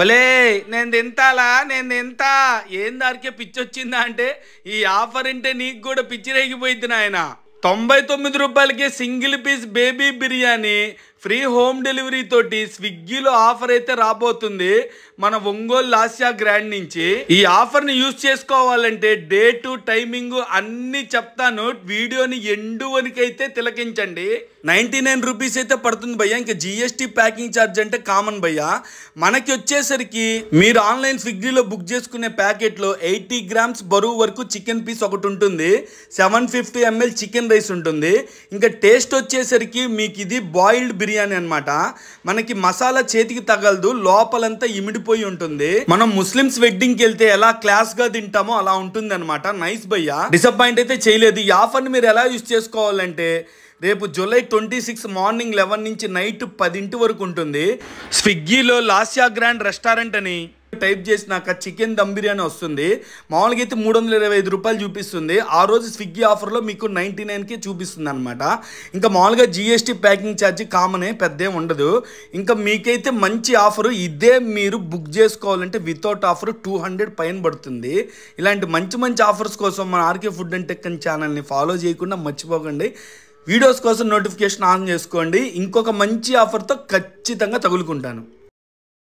ఒలే నేను తింటాలా నేను తింటా ఏం దారికే పిచ్చి వచ్చిందా అంటే ఈ ఆఫర్ అంటే నీకు కూడా పిచ్చి రేగిపోయింది నాయన తొంభై తొమ్మిది రూపాయలకి single piece baby biryani free home delivery తోటి స్విగ్గీలో ఆఫర్ అయితే రాబోతుంది మన ఒంగోలు లాస్యా గ్రాండ్ నుంచి ఈ ఆఫర్ని యూజ్ చేసుకోవాలంటే డేటు టైమింగ్ అన్నీ చెప్తాను వీడియోని ఎండు వరకైతే తిలకించండి నైన్టీ నైన్ రూపీస్ అయితే పడుతుంది భయ్య ఇంకా జిఎస్టీ ప్యాకింగ్ ఛార్జ్ అంటే కామన్ భయ్య మనకి వచ్చేసరికి మీరు ఆన్లైన్ స్విగ్గీలో బుక్ చేసుకునే ప్యాకెట్లో ఎయిటీ గ్రామ్స్ బరువు వరకు చికెన్ పీస్ ఒకటి ఉంటుంది seven fifty ML chicken rice ఉంటుంది ఇంకా టేస్ట్ వచ్చేసరికి మీకు ఇది బాయిల్డ్ బిర్యానీ అనమాట మనకి మసాలా చేతికి తగలదు లోపలంతా ఇమిడిపోయి ఉంటుంది మనం ముస్లిమ్స్ వెడ్డింగ్ కి వెళ్తే ఎలా క్లాస్ గా తింటామో అలా ఉంటుంది అనమాట నైస్ భయ్య డిసప్పాయింట్ అయితే చేయలేదు ఈ ఆఫర్ మీరు ఎలా యూస్ చేసుకోవాలంటే రేపు July twenty six morning eleven నుంచి నైట్ పదింటి వరకు ఉంటుంది స్విగ్గీలో లాస్యా గ్రాండ్ రెస్టారెంట్ అని టైప్ చేసినాక చికెన్ దమ్ బిర్యానీ వస్తుంది మామూలుగా అయితే మూడు వందల ఇరవై ఐదు రూపాయలు చూపిస్తుంది ఆ రోజు స్విగ్గీ ఆఫర్లో మీకు నైంటీ నైన్కి చూపిస్తుంది అనమాట ఇంకా మామూలుగా జిఎస్టీ ప్యాకింగ్ ఛార్జ్ కామనే పెద్ద ఉండదు ఇంకా మీకైతే మంచి ఆఫర్ ఇదే మీరు బుక్ చేసుకోవాలంటే వితౌట్ ఆఫర్ టూ హండ్రెడ్ పైన పడుతుంది ఇలాంటి మంచి మంచి ఆఫర్స్ కోసం మన ఆర్కే ఫుడ్ అండ్ టెక్ ఛానల్ని ఫాలో చేయకుండా మర్చిపోకండి వీడియోస్ కోసం నోటిఫికేషన్ ఆన్ చేసుకోండి ఇంకొక మంచి ఆఫర్తో ఖచ్చితంగా తగులుకుంటాను